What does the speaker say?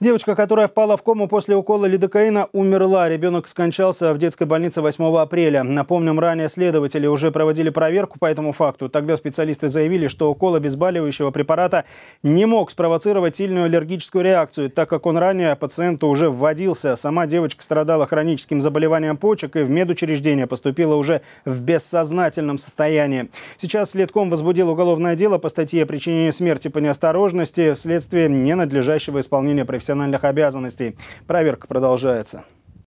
Девочка, которая впала в кому после укола лидокаина, умерла. Ребенок скончался в детской больнице 8 апреля. Напомним, ранее следователи уже проводили проверку по этому факту. Тогда специалисты заявили, что укол обезболивающего препарата не мог спровоцировать сильную аллергическую реакцию, так как он ранее пациенту уже вводился. Сама девочка страдала хроническим заболеванием почек и в медучреждение поступила уже в бессознательном состоянии. Сейчас следком возбудил уголовное дело по статье о причинении смерти по неосторожности вследствие ненадлежащего исполнения профессионального профессиональных обязанностей. Проверка продолжается.